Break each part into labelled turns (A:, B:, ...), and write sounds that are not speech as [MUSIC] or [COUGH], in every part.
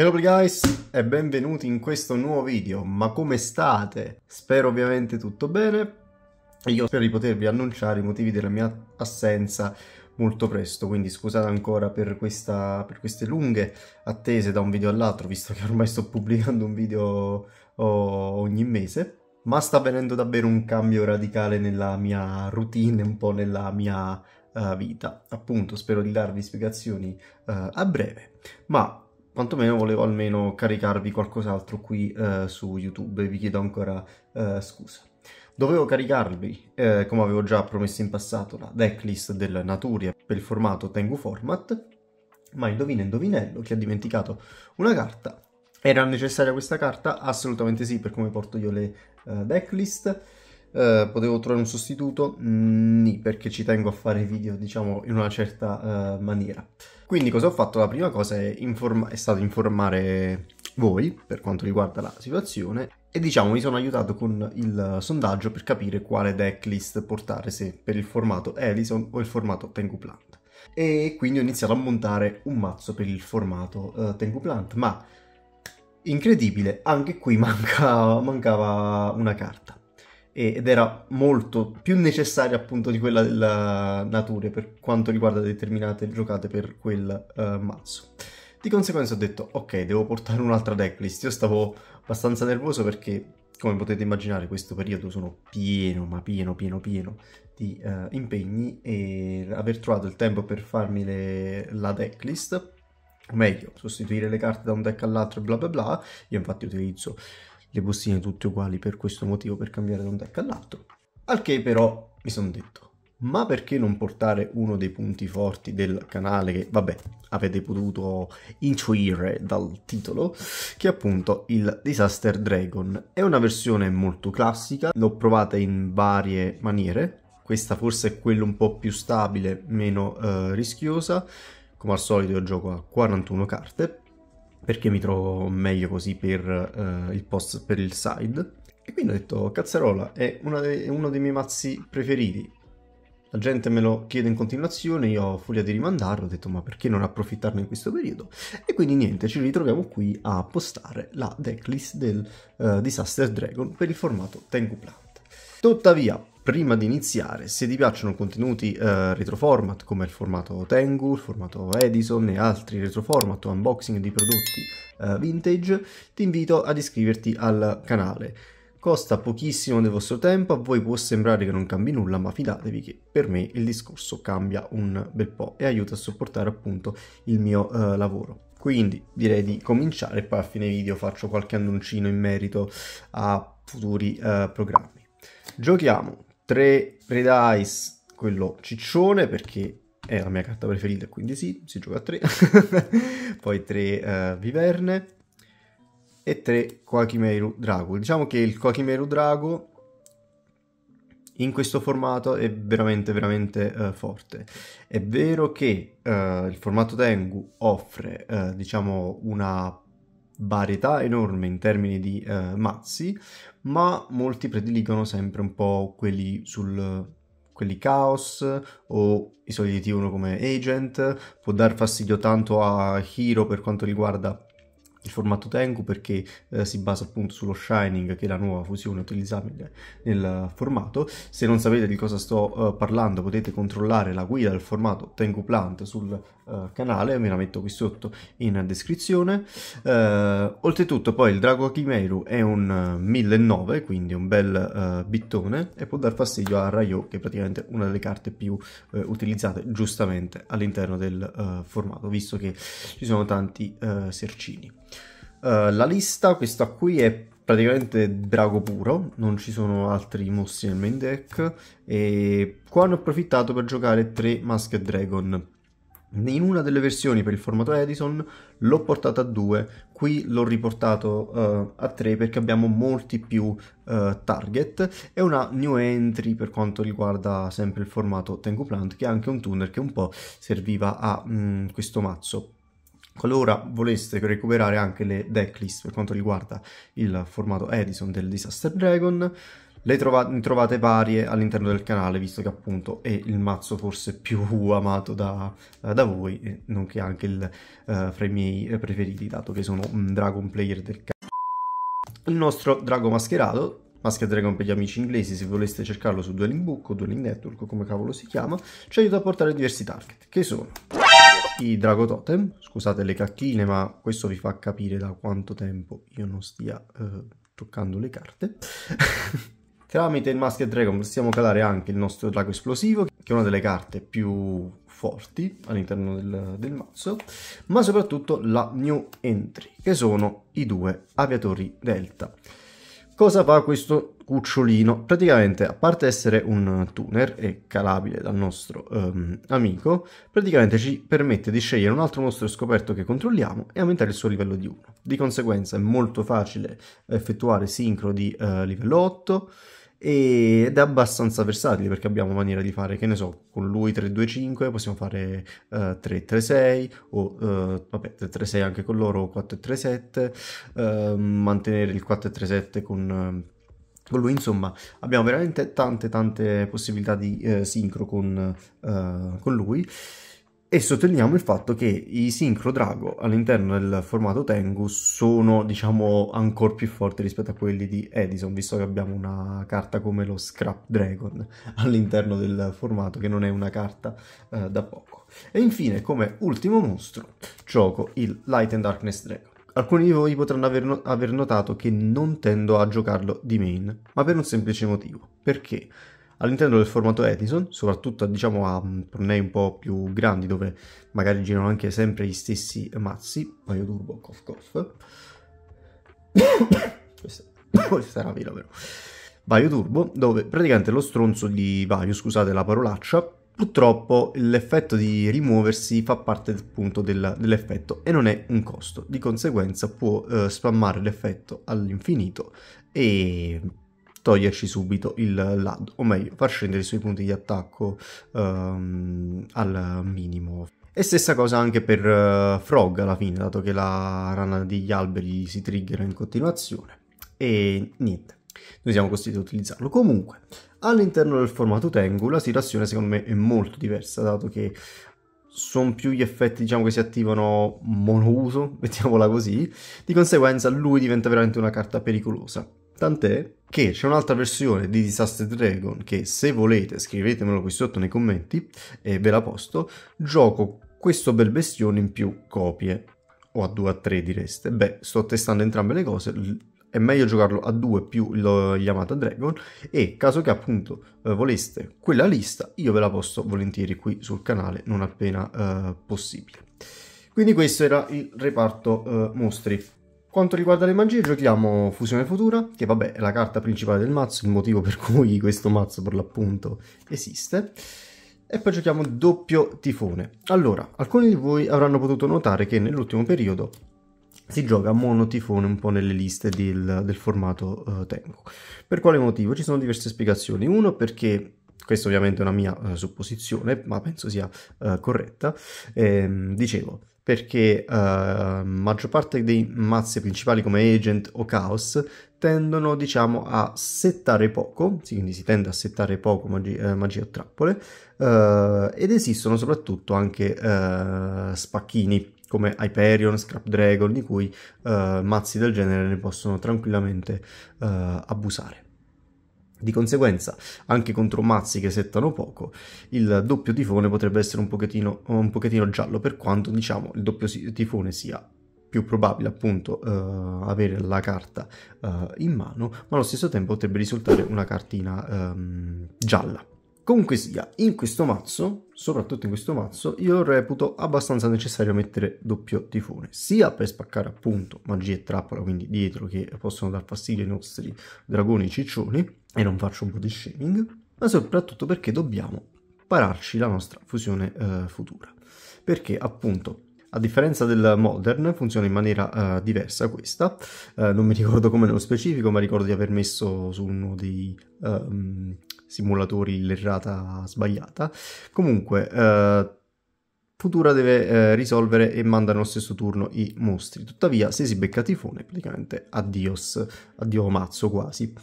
A: Hello guys e benvenuti in questo nuovo video, ma come state? Spero ovviamente tutto bene e io spero di potervi annunciare i motivi della mia assenza molto presto, quindi scusate ancora per, questa, per queste lunghe attese da un video all'altro, visto che ormai sto pubblicando un video ogni mese, ma sta avvenendo davvero un cambio radicale nella mia routine, un po' nella mia uh, vita. Appunto, spero di darvi spiegazioni uh, a breve, ma quantomeno volevo almeno caricarvi qualcos'altro qui eh, su YouTube e vi chiedo ancora eh, scusa. Dovevo caricarvi, eh, come avevo già promesso in passato, la decklist del Naturia per il formato Tengu Format, ma indovina indovinello che ha dimenticato una carta. Era necessaria questa carta? Assolutamente sì, per come porto io le eh, decklist. Uh, potevo trovare un sostituto? Nì, perché ci tengo a fare video, diciamo, in una certa uh, maniera. Quindi cosa ho fatto? La prima cosa è, inform- è stato informare voi per quanto riguarda la situazione e diciamo mi sono aiutato con il sondaggio per capire quale decklist portare, se per il formato Ellison o il formato Tengu Plant. E quindi ho iniziato a montare un mazzo per il formato uh, eh, Tengu Plant, ma incredibile, anche qui manca, [LAUGHS] mancava una carta ed era molto più necessaria appunto di quella della natura per quanto riguarda determinate giocate per quel uh, mazzo. Di conseguenza ho detto ok devo portare un'altra decklist, io stavo abbastanza nervoso perché come potete immaginare questo periodo sono pieno ma pieno pieno pieno di uh, impegni e aver trovato il tempo per farmi le... la decklist o meglio, sostituire le carte da un deck all'altro e bla bla bla. Io infatti utilizzo le bustine tutte uguali per questo motivo per cambiare da un deck all'altro. Al che però mi sono detto, ma perché non portare uno dei punti forti del canale che, vabbè, avete potuto intuire dal titolo, che è appunto il Disaster Dragon. È una versione molto classica, l'ho provata in varie maniere, questa forse è quella un po' più stabile, meno eh, rischiosa, come al solito io gioco a 41 carte, perché mi trovo meglio così per uh, il post per il side. E quindi ho detto, cazzarola, è, de- uno dei miei mazzi preferiti. La gente me lo chiede in continuazione, io ho furia di rimandarlo, ho detto ma perché non approfittarne in questo periodo? E quindi niente, ci ritroviamo qui a postare la decklist del uh, Disaster Dragon per il formato Tengu Plant. Tuttavia, prima di iniziare, se ti piacciono contenuti eh, retroformat come il formato Tengu, il formato Edison e altri retroformat o unboxing di prodotti eh, vintage, ti invito ad iscriverti al canale. Costa pochissimo del vostro tempo, a voi può sembrare che non cambi nulla, ma fidatevi che per me il discorso cambia un bel po' e aiuta a supportare appunto il mio eh, lavoro. Quindi direi di cominciare e poi a fine video faccio qualche annuncino in merito a futuri eh, programmi. Giochiamo 3 Red Eyes, quello ciccione perché è la mia carta preferita, quindi sì, si gioca a 3. [LAUGHS] Poi 3 uh, eh, Viverne e 3 Quakimeru Drago. Diciamo che il Quakimeru Drago in questo formato è veramente veramente uh, forte. È vero che uh, il formato Tengu offre diciamo una varietà enorme in termini di eh, mazzi, ma molti prediligono sempre un po' quelli sul quelli chaos o i soliti uno come agent, può dar fastidio tanto a Hiro per quanto riguarda il formato Tengu perché eh, si basa appunto sullo Shining che è la nuova fusione utilizzabile nel formato. Se non sapete di cosa sto eh, parlando potete controllare la guida del formato Tengu Plant sul eh, canale, ve la metto qui sotto in descrizione. Eh, oltretutto poi il Drago Akimeru è un 1009 eh, quindi un bel eh, bittone e può dar fastidio a Rayo che è praticamente una delle carte più utilizzate giustamente all'interno del formato visto che ci sono tanti sercini. Eh, la lista, questa qui è praticamente drago puro, non ci sono altri mostri nel main deck e qua ne ho approfittato per giocare 3 Masked Dragon. In una delle versioni per il formato Edison l'ho portata a 2, qui l'ho riportato uh, a 3 perché abbiamo molti più uh, target e una new entry per quanto riguarda sempre il formato Tengu Plant che è anche un tuner che un po' serviva a mh, mm, questo mazzo. Qualora voleste recuperare anche le decklist per quanto riguarda il formato Edison del Disaster Dragon, le trovate, ne trovate varie all'interno del canale, visto che appunto è il mazzo forse più [LAUGHS] amato da, da voi, nonché anche il, uh, fra i miei preferiti, dato che sono un Dragon Player del canale. Il nostro Drago Mascherato, Masked Dragon per gli amici inglesi, se voleste cercarlo su Dueling Book o Dueling Network, come cavolo si chiama, ci aiuta a portare diversi target, che sono i Drago Totem. Scusate le cacchine, ma questo vi fa capire da quanto tempo io non stia eh, toccando le carte. [LAUGHS] Tramite il Masked Dragon possiamo calare anche il nostro drago esplosivo, che è una delle carte più forti all'interno del, del, mazzo, ma soprattutto la New Entry, che sono i due aviatori Delta. Cosa fa questo cucciolino. Praticamente, a parte essere un tuner e calabile dal nostro um, amico, praticamente ci permette di scegliere un altro mostro scoperto che controlliamo e aumentare il suo livello di 1. Di conseguenza è molto facile effettuare sincro di uh, livello 8 ed è abbastanza versatile perché abbiamo maniera di fare, che ne so, con lui 3-2-5, possiamo fare uh, eh, 3-3-6 o uh, vabbè 3 6 anche con loro 4-3-7, uh, ehm, mantenere il 4-3-7 con ehm, con lui insomma abbiamo veramente tante tante possibilità di eh, sincro con, eh, con lui e sottolineiamo il fatto che i sincro drago all'interno del formato Tengu sono diciamo ancora più forti rispetto a quelli di Edison visto che abbiamo una carta come lo Scrap Dragon [LAUGHS] all'interno del formato che non è una carta eh, da poco e infine come ultimo mostro gioco il Light and Darkness Dragon Alcuni di voi potranno aver, no- aver notato che non tendo a giocarlo di main, ma per un semplice motivo, perché all'interno del formato Edison, soprattutto diciamo a mm, tornei un po' più grandi dove magari girano anche sempre gli stessi mazzi, paio turbo, cof cof. [COUGHS] [COUGHS] questa era vera però. Vaio Turbo, dove praticamente lo stronzo di Vaio, scusate la parolaccia, Purtroppo l'effetto di rimuoversi fa parte appunto del, dell'effetto e non è un costo, di conseguenza può eh, spammare l'effetto all'infinito e toglierci subito il LAD, o meglio far scendere i suoi punti di attacco um, al minimo. E stessa cosa anche per uh, Frog alla fine, dato che la rana degli alberi si triggera in continuazione. E niente, noi siamo costretti ad utilizzarlo. Comunque, All'interno del formato Tengu la situazione secondo me è molto diversa, dato che sono più gli effetti diciamo, che si attivano monouso, [LAUGHS] mettiamola così, di conseguenza lui diventa veramente una carta pericolosa. Tant'è che c'è un'altra versione di Disaster Dragon che se volete scrivetemelo qui sotto nei commenti e ve la posto, gioco questo bel bestione in più copie o a 2 a 3 direste. Beh, sto testando entrambe le cose, è meglio giocarlo a 2 più lo Amata Dragon e caso che appunto eh, voleste quella lista io ve la posto volentieri qui sul canale non appena eh, possibile. Quindi questo era il reparto eh, mostri. Quanto riguarda le magie giochiamo Fusione Futura che vabbè è la carta principale del mazzo, il motivo per cui questo mazzo per l'appunto esiste e poi giochiamo doppio tifone. Allora, alcuni di voi avranno potuto notare che nell'ultimo periodo si gioca a monotifone un po' nelle liste del, del formato uh, eh, Tengo. Per quale motivo? Ci sono diverse spiegazioni. Uno perché questa ovviamente è una mia uh, supposizione, ma penso sia uh, corretta, ehm, dicevo, perché la uh, maggior parte dei mazzi principali come Agent o Chaos tendono, diciamo, a settare poco, sì, quindi si tende a settare poco magi- magia trappole, ed esistono soprattutto anche spacchini, come Hyperion, Scrap Dragon, di cui eh, mazzi del genere ne possono tranquillamente eh, abusare. Di conseguenza, anche contro mazzi che settano poco, il doppio tifone potrebbe essere un pochettino, un pochettino giallo, per quanto diciamo il doppio tifone sia più probabile appunto uh, avere la carta uh, in mano, ma allo stesso tempo potrebbe risultare una cartina um, gialla. Comunque sia, in questo mazzo, soprattutto in questo mazzo, io reputo abbastanza necessario mettere doppio tifone, sia per spaccare appunto magie e trappola, quindi dietro, che possono dar fastidio ai nostri dragoni ciccioni, e non faccio un po' di shaming, ma soprattutto perché dobbiamo pararci la nostra fusione eh, futura. Perché appunto a differenza del Modern funziona in maniera uh, diversa questa, uh, non mi ricordo come nello specifico ma ricordo di aver messo su uno dei um, simulatori l'errata sbagliata. Comunque, eh, Futura deve eh, risolvere e manda nello stesso turno i mostri. Tuttavia, se si becca Tifone, praticamente addios, addio mazzo quasi.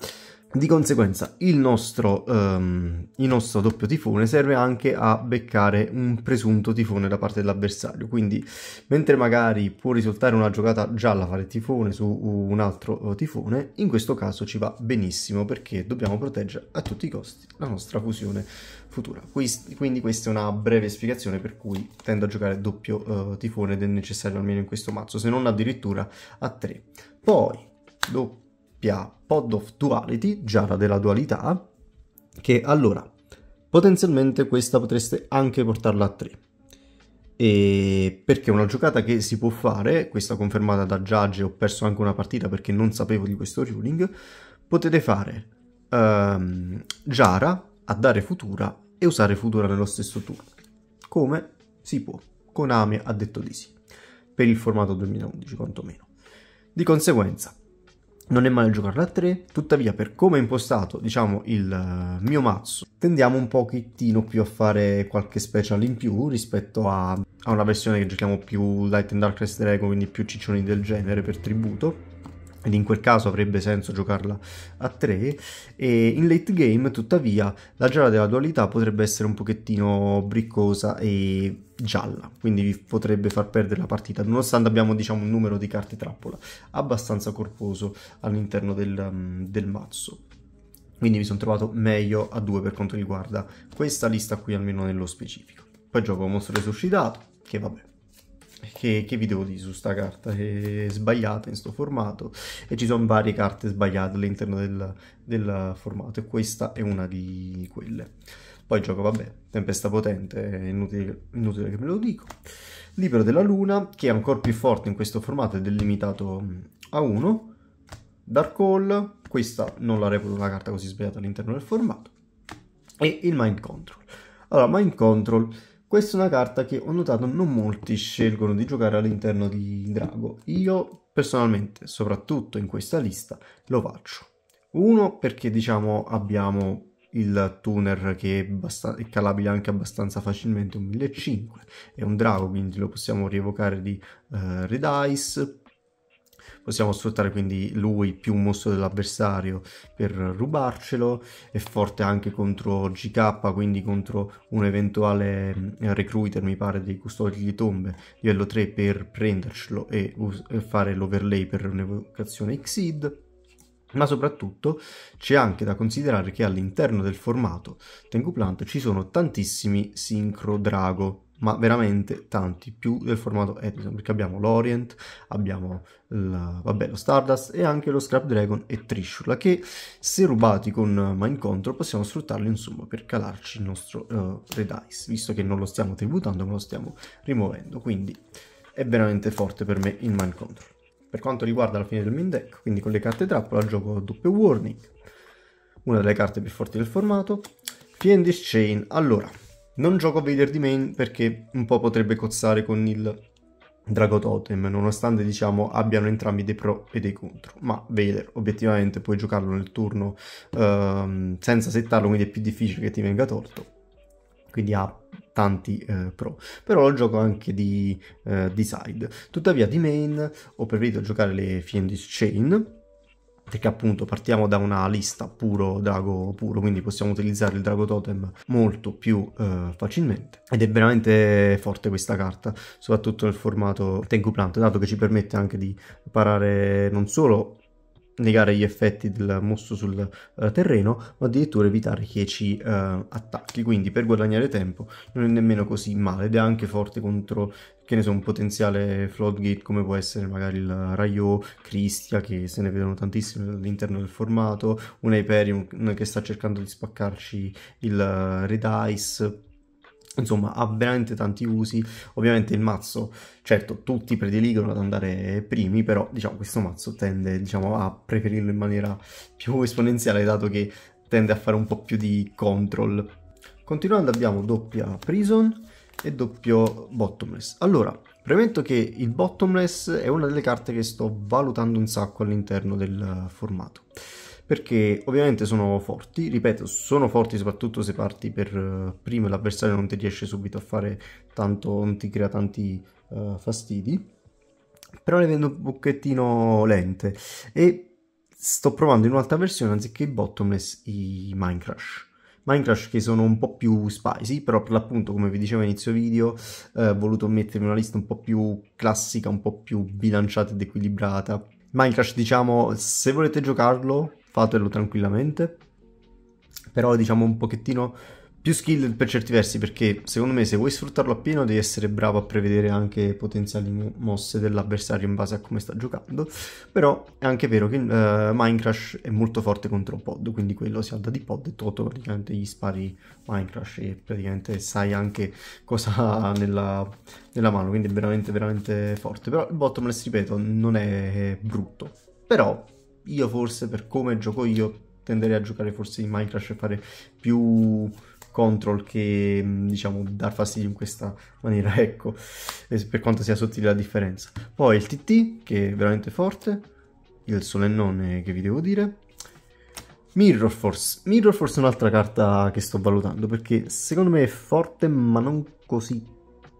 A: Di conseguenza il nostro, um, il nostro, doppio tifone serve anche a beccare un presunto tifone da parte dell'avversario, quindi mentre magari può risultare una giocata gialla fare tifone su un altro eh, tifone, in questo caso ci va benissimo perché dobbiamo proteggere a tutti i costi la nostra fusione futura. Quindi questa è una breve spiegazione per cui tendo a giocare doppio uh, tifone ed è necessario almeno in questo mazzo, se non addirittura a tre. Poi, doppio doppia Pod of Duality, giara della dualità, che allora potenzialmente questa potreste anche portarla a 3. E perché è una giocata che si può fare, questa confermata da Judge, ho perso anche una partita perché non sapevo di questo ruling, potete fare um, ehm, Giara a dare Futura e usare Futura nello stesso turno. Come? Si può. Konami ha detto di sì. Per il formato 2011 quantomeno. Di conseguenza, non è male giocare a 3, tuttavia per come è impostato, diciamo, il eh, mio mazzo, tendiamo un pochettino più a fare qualche special in più rispetto a, a una versione che giochiamo più Light and Dark Crest quindi più ciccioni del genere per tributo. Ed in quel caso avrebbe senso giocarla a 3. E in late game, tuttavia, la gara della dualità potrebbe essere un pochettino briccosa e gialla, quindi vi potrebbe far perdere la partita, nonostante abbiamo diciamo, un numero di carte trappola abbastanza corposo all'interno del, mm, del mazzo. Quindi mi sono trovato meglio a due per quanto riguarda questa lista qui, almeno nello specifico. Poi gioco Mostro Resuscitato, che vabbè, che, che, vi devo dire su sta carta che è sbagliata in sto formato e ci sono varie carte sbagliate all'interno del, del formato e questa è una di quelle. Poi gioco, vabbè, tempesta potente, è inutile, inutile che me lo dico. Libero della Luna, che è ancora più forte in questo formato ed è limitato mm, a 1. Dark Hall, questa non la reputo una carta così sbagliata all'interno del formato. E il Mind Control. Allora, Mind Control, questa è una carta che ho notato non molti scelgono di giocare all'interno di Drago. Io personalmente, soprattutto in questa lista, lo faccio. Uno perché diciamo abbiamo il tuner che è, bast- è calabile anche abbastanza facilmente, un 1500, è un drago quindi lo possiamo rievocare di eh, Red Ice, possiamo sfruttare quindi lui più un mostro dell'avversario per rubarcelo, è forte anche contro GK, quindi contro un eventuale mm, recruiter, mi pare, dei custodi di tombe, livello 3 per prendercelo e us- fare l'overlay per un'evocazione Exceed ma soprattutto c'è anche da considerare che all'interno del formato Tengu Plant ci sono tantissimi sincro drago, ma veramente tanti più del formato Edison perché abbiamo l'Orient, abbiamo la, vabbè, lo Stardust e anche lo Scrap Dragon e Trishula che se rubati con Mind Control possiamo sfruttarli insomma per calarci il nostro uh, Red Ice visto che non lo stiamo tributando ma lo stiamo rimuovendo quindi è veramente forte per me il Mind Control per quanto riguarda la fine del min deck, quindi con le carte trappola gioco doppio warning, una delle carte più forti del formato, Fiendish Chain, allora, non gioco Vader di main perché un po' potrebbe cozzare con il Drago Totem, nonostante diciamo abbiano entrambi dei pro e dei contro, ma Vader obiettivamente puoi giocarlo nel turno ehm, senza settarlo, quindi è più difficile che ti venga tolto, quindi ha tanti eh, pro, però lo gioco anche di, eh, di, side. Tuttavia di main ho preferito giocare le Fiendish Chain, perché appunto partiamo da una lista puro drago puro, quindi possiamo utilizzare il drago totem molto più eh, facilmente ed è veramente forte questa carta, soprattutto nel formato Tengu Plant, dato che ci permette anche di parare non solo negare gli effetti del mosso sul uh, terreno, ma addirittura evitare che ci uh, attacchi. Quindi per guadagnare tempo non è nemmeno così male ed è anche forte contro, che ne so, un potenziale floodgate come può essere magari il Rayo, Cristia, che se ne vedono tantissimi all'interno del formato, un Hyperion che sta cercando di spaccarci il uh, Red Ice Insomma, ha veramente tanti usi. Ovviamente il mazzo, certo, tutti prediligono ad andare primi, però diciamo questo mazzo tende diciamo, a preferirlo in maniera più esponenziale, dato che tende a fare un po' più di control. Continuando abbiamo doppia Prison e doppio Bottomless. Allora, premetto che il Bottomless è una delle carte che sto valutando un sacco all'interno del formato perché ovviamente sono forti, ripeto, sono forti soprattutto se parti per eh, primo e l'avversario non ti riesce subito a fare tanto, non ti crea tanti uh, fastidi, però le vendo un pochettino lente e sto provando in un'altra versione anziché i bottomless i Minecraft. Minecraft che sono un po' più spicy, però per l'appunto, come vi dicevo all'inizio video, eh, ho voluto mettermi una lista un po' più classica, un po' più bilanciata ed equilibrata. Minecraft, diciamo, se volete giocarlo, fatelo tranquillamente. Però diciamo un pochettino più skill per certi versi perché secondo me se vuoi sfruttarlo appieno devi essere bravo a prevedere anche potenziali mosse dell'avversario in base a come sta giocando però è anche vero che uh, Minecraft è molto forte contro Pod quindi quello si alda di Pod e Toto praticamente gli spari Minecraft e praticamente sai anche cosa ha nella, nella mano quindi è veramente veramente forte però il bottomless ripeto non è brutto però io forse per come gioco io tenderei a giocare forse in Minecraft e fare più control che mm, diciamo dar fastidio in questa maniera [LAUGHS] ecco per quanto sia sottile la differenza poi il TT che è veramente forte il solennone che vi devo dire Mirror Force Mirror Force è un'altra carta che sto valutando perché secondo me è forte ma non così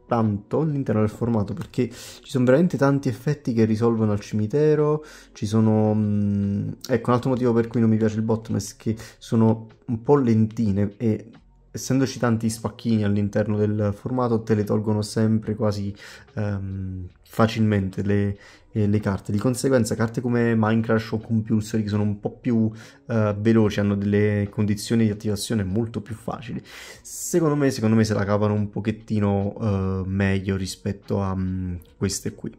A: tanto all'interno del formato perché ci sono veramente tanti effetti che risolvono al cimitero, ci sono... Mm, ecco, un altro motivo per cui non mi piace il bottomless è che sono un po' lentine e essendoci tanti spacchini all'interno del formato te le tolgono sempre quasi um, facilmente le, eh, le carte. Di conseguenza, carte come Minecraft o Compulsory, che sono un po' più eh, veloci, hanno delle condizioni di attivazione molto più facili. Secondo me, secondo me se la cavano un pochettino eh, meglio rispetto a mh, mm, queste qui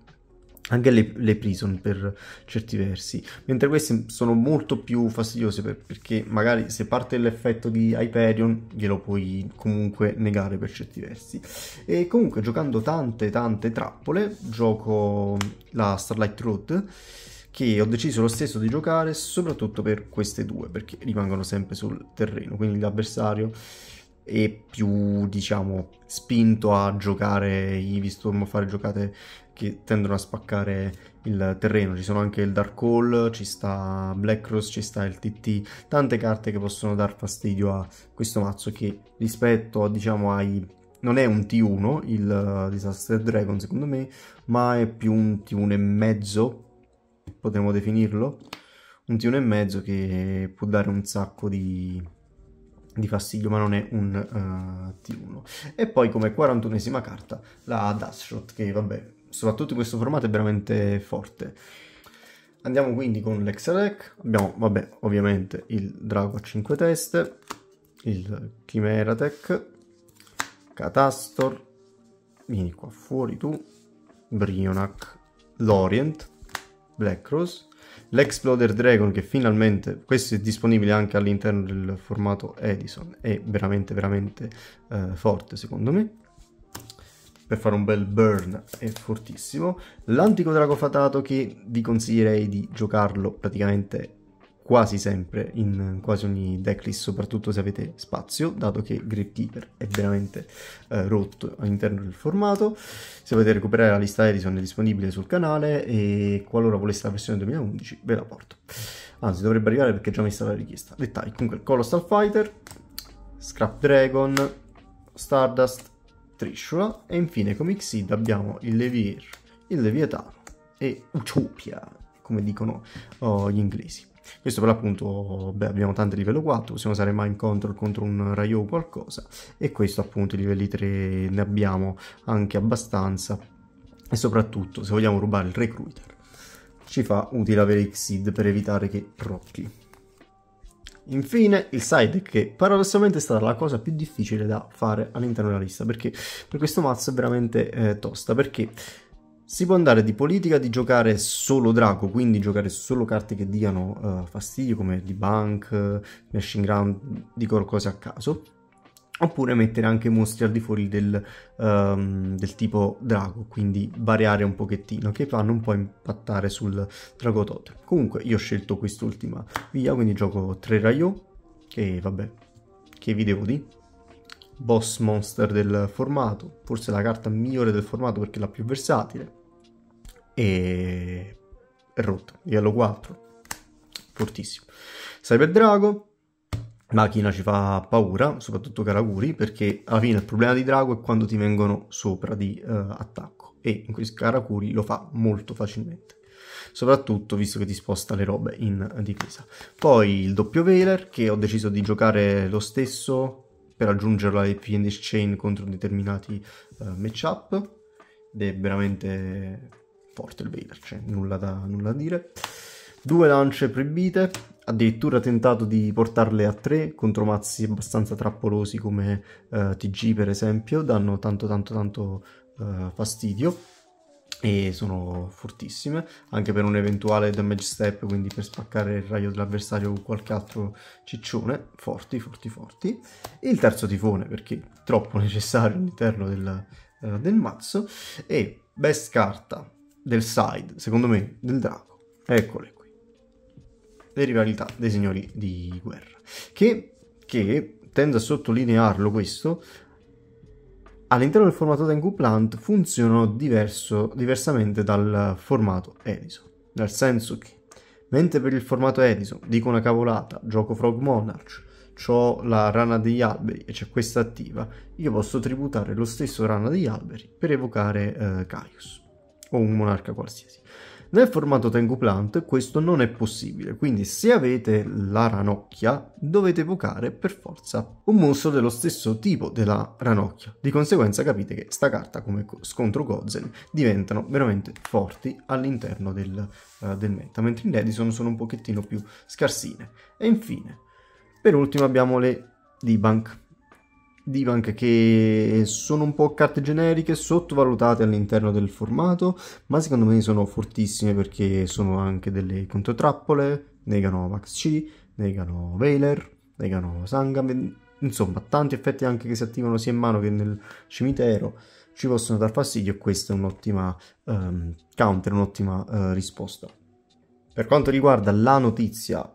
A: anche le, le, prison per certi versi, mentre queste sono molto più fastidiose per, perché magari se parte l'effetto di Hyperion glielo puoi comunque negare per certi versi. E comunque giocando tante tante trappole, gioco la Starlight Road che ho deciso lo stesso di giocare soprattutto per queste due perché rimangono sempre sul terreno, quindi l'avversario è più diciamo spinto a giocare, i visto a fare giocate che tendono a spaccare il terreno. Ci sono anche il Dark Hole, ci sta Black Cross, ci sta il TT, tante carte che possono dar fastidio a questo mazzo che rispetto diciamo ai... Non è un T1 il uh, Disaster Dragon secondo me, ma è più un T1 e mezzo, potremmo definirlo, un T1 e mezzo che può dare un sacco di, di fastidio, ma non è un uh, T1. E poi come 41esima carta la Dashshot, che vabbè soprattutto in questo formato è veramente forte. Andiamo quindi con l'Exadec, abbiamo vabbè ovviamente il Drago a 5 teste, il Chimeratech, Catastor, vieni qua fuori tu, Brionac, l'Orient, Blackross, l'Exploder Dragon che finalmente, questo è disponibile anche all'interno del formato Edison, è veramente veramente eh, forte secondo me, per fare un bel burn è fortissimo. L'antico drago fatato che vi consiglierei di giocarlo praticamente quasi sempre in quasi ogni decklist, soprattutto se avete spazio, dato che Grip Keeper è veramente eh, rotto all'interno del formato. Se volete recuperare la lista Edison è disponibile sul canale e qualora voleste la versione 2011 ve la porto. Anzi, dovrebbe arrivare perché già mi è stata richiesta. Dettagli, comunque Colossal Fighter, Scrap Dragon, Stardust, Trisciola e infine come Xid abbiamo il Levir, il Leviataro e Utopia, come dicono oh, gli inglesi. Questo per l'appunto, beh, abbiamo tanto livello 4, possiamo usare Mind Control contro un Rayo o qualcosa, e questo appunto i livelli 3 ne abbiamo anche abbastanza, e soprattutto se vogliamo rubare il Recruiter ci fa utile avere Xid per evitare che rocchi. Infine il side che paradossalmente è stata la cosa più difficile da fare all'interno della lista perché per questo mazzo è veramente eh, tosta perché si può andare di politica di giocare solo drago, quindi giocare solo carte che diano uh, fastidio come Debunk, Mashing Ground, dico cose a caso, oppure mettere anche mostri al di fuori del, um, del, tipo drago, quindi variare un pochettino, che fanno un po' impattare sul drago totem. Comunque io ho scelto quest'ultima via, quindi gioco 3 Rayo, che vabbè, che vi devo dire, boss monster del formato, forse la carta migliore del formato perché è la più versatile, e è rotta, livello 4, fortissimo. Cyber Drago, Machina ci fa paura, soprattutto Karakuri, perché alla fine il problema di Drago è quando ti vengono sopra di eh, attacco e in questo Karakuri lo fa molto facilmente soprattutto visto che ti sposta le robe in difesa. Poi il doppio Veiler, che ho deciso di giocare lo stesso per aggiungerlo ai Fiendish Chain contro determinati uh, matchup, ed è veramente forte il Veiler, cioè nulla da, nulla da dire. Due lance proibite, addirittura tentato di portarle a tre contro mazzi abbastanza trappolosi come eh, TG per esempio, danno tanto tanto tanto eh, fastidio e sono fortissime anche per un eventuale damage step quindi per spaccare il raio dell'avversario o qualche altro ciccione forti forti forti e il terzo tifone perché troppo [LAUGHS] necessario all'interno del, eh, del mazzo e best carta del side secondo me del drago eccole le rivalità dei signori di guerra. Che, che tendo a sottolinearlo questo, all'interno del formato Tengu Plant funzionano diverso, diversamente dal formato Edison. Nel senso che, mentre per il formato Edison dico una cavolata, gioco Frog Monarch, ho la rana degli alberi e c'è questa attiva, io posso tributare lo stesso rana degli alberi per evocare eh, Caius o un monarca qualsiasi. Nel formato Tengu Plant questo non è possibile, quindi se avete la ranocchia dovete evocare per forza un mostro dello stesso tipo della ranocchia. Di conseguenza capite che sta carta come scontro Gozen diventano veramente forti all'interno del, uh, del, meta, mentre in Edison sono un pochettino più scarsine. E infine, per ultimo abbiamo le D-Bank. Divank che sono un po' carte generiche, sottovalutate all'interno del formato, ma secondo me sono fortissime perché sono anche delle controtrappole, negano Vax-C, negano Veiler, negano Sangam, insomma tanti effetti anche che si attivano sia in mano che nel cimitero ci possono dar fastidio e questa è un'ottima um, counter, un'ottima uh, risposta. Per quanto riguarda la notizia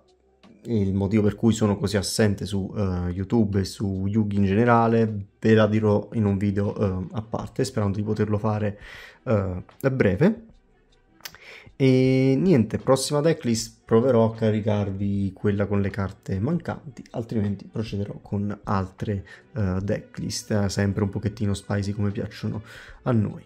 A: il motivo per cui sono così assente su uh, YouTube e su Yugi in generale ve la dirò in un video uh, a parte, sperando di poterlo fare uh, a breve. E niente, prossima decklist proverò a caricarvi quella con le carte mancanti, altrimenti procederò con altre decklist, sempre un pochettino spicy come piacciono a noi.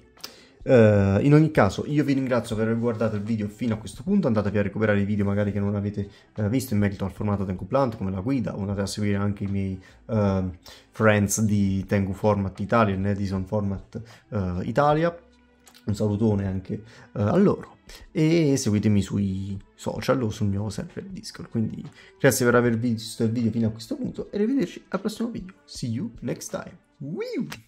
A: Eh, in ogni caso, io vi ringrazio per aver guardato il video fino a questo punto. Andatevi a recuperare i video magari che non avete uh, visto in merito al formato Tengu Plant, come la guida, andate a seguire anche i miei uh, friends di Tengu Format Italia e Edison Format eh, Italia. Un salutone anche a loro. E seguitemi sui social o sul mio server Discord. Quindi grazie per aver visto il video fino a questo punto e rivederci al prossimo video. See you next time. Whee!